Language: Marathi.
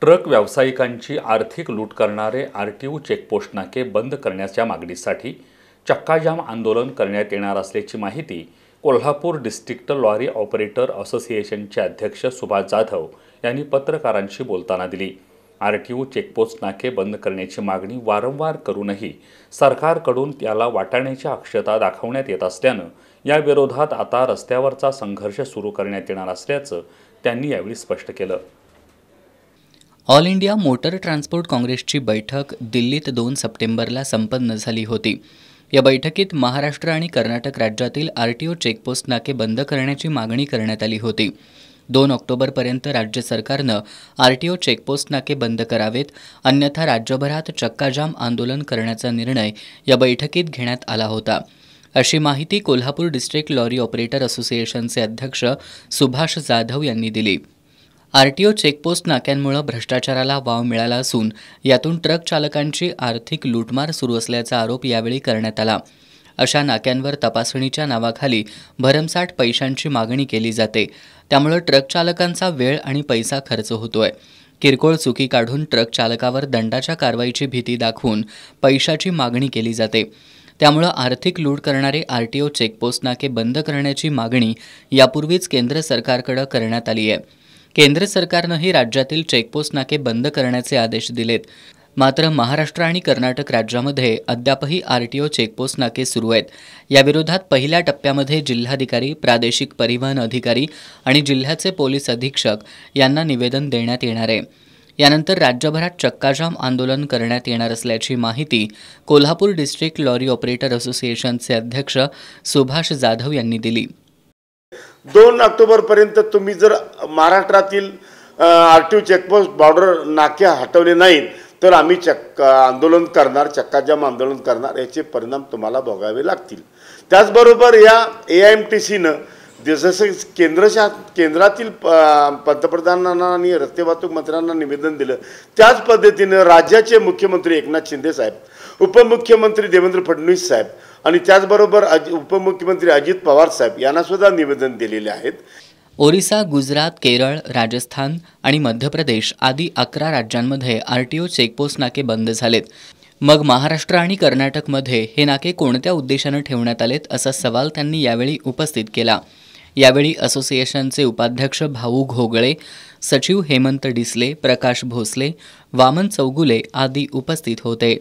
ट्रक व्यावसायिकांची आर्थिक लूट करणारे आर टी ओ चेकपोस्ट नाके बंद करण्याच्या मागणीसाठी चक्काजाम आंदोलन करण्यात येणार असल्याची माहिती कोल्हापूर डिस्ट्रिक्ट लॉरी ऑपरेटर असोसिएशनचे अध्यक्ष सुभाष जाधव यांनी पत्रकारांशी बोलताना दिली आर टी ओ चेकपोस्ट नाके बंद करण्याची मागणी वारंवार करूनही सरकारकडून त्याला वाटाण्याची अक्षता दाखवण्यात येत असल्यानं याविरोधात आता रस्त्यावरचा संघर्ष सुरू करण्यात येणार असल्याचं त्यांनी यावेळी स्पष्ट केलं ऑल इंडिया मोटर ट्रान्सपोर्ट काँग्रेसची बैठक दिल्लीत दोन सप्टेंबरला संपन्न झाली होती या बैठकीत महाराष्ट्र आणि कर्नाटक राज्यातील आर टी ओ चेकपोस्ट नाके बंद करण्याची मागणी करण्यात आली होती दोन ऑक्टोबरपर्यंत राज्य सरकारनं आर टी ओ चेकपोस्ट नाके बंद करावेत अन्यथा राज्यभरात चक्काजाम आंदोलन करण्याचा निर्णय या बैठकीत घेण्यात आला होता अशी माहिती कोल्हापूर डिस्ट्रिक्ट लॉरी ऑपरेटर असोसिएशनचे अध्यक्ष सुभाष जाधव यांनी दिली आर टी ओ चेकपोस्ट नाक्यांमुळे भ्रष्टाचाराला वाव मिळाला असून यातून ट्रक चालकांची आर्थिक लूटमार सुरू असल्याचा आरोप यावेळी करण्यात आला अशा नाक्यांवर तपासणीच्या नावाखाली भरमसाठ पैशांची मागणी केली जाते त्यामुळे ट्रक चालकांचा वेळ आणि पैसा खर्च होतोय किरकोळ चुकी काढून ट्रक चालकावर दंडाच्या कारवाईची भीती दाखवून पैशाची मागणी केली जाते त्यामुळं आर्थिक लूट करणारे आर टी ओ चेकपोस्ट नाके बंद करण्याची मागणी यापूर्वीच केंद्र सरकारकडे करण्यात आली आहे केंद्र सरकारनंही राज्यातील चेकपोस्ट नाके बंद करण्याचे आदेश दिलेत मात्र महाराष्ट्र आणि कर्नाटक राज्यामध्ये अद्यापही आर टी ओ चेकपोस्ट नाके सुरू आहेत याविरोधात पहिल्या टप्प्यामध्ये जिल्हाधिकारी प्रादेशिक परिवहन अधिकारी आणि जिल्ह्याचे पोलीस अधीक्षक यांना निवेदन देण्यात येणार आहे यानंतर राज्यभरात चक्काजाम आंदोलन करण्यात येणार असल्याची माहिती कोल्हापूर डिस्ट्रिक्ट लॉरी ऑपरेटर असोसिएशनचे अध्यक्ष सुभाष जाधव यांनी दिली दोन ऑक्टोबरपर्यंत तुम्ही जर महाराष्ट्रातील R T O checkpost border नाक्या हटवले नाहीत तर आम्ही चक्क आंदोलन करणार चक्काजाम आंदोलन करणार याचे परिणाम तुम्हाला भोगावे लागतील त्याचबरोबर या ए आय एम टी सीनं जसं केंद्रशा केंद्रातील प पंतप्रधानांना आणि रस्ते वाहतूक मंत्र्यांना निवेदन दिलं त्याच पद्धतीनं राज्याचे मुख्यमंत्री एकनाथ शिंदे साहेब उपमुख्यमंत्री देवेंद्र फडणवीस साहेब आणि त्याचबरोबर अज उपमुख्यमंत्री अजित पवार साहेब यांना सुद्धा निवेदन दिलेले आहेत ओरिसा गुजरात केरळ राजस्थान आणि मध्य प्रदेश आदी अकरा राज्यांमध्ये आर टी ओ चेकपोस्ट नाके बंद झालेत मग महाराष्ट्र आणि कर्नाटकमध्ये हे नाके कोणत्या उद्देशानं ठेवण्यात आलेत असा सवाल त्यांनी यावेळी उपस्थित केला यावेळी असोसिएशनचे उपाध्यक्ष भाऊ घोगळे सचिव हेमंत डिसले प्रकाश भोसले वामन चौगुले आदी उपस्थित होते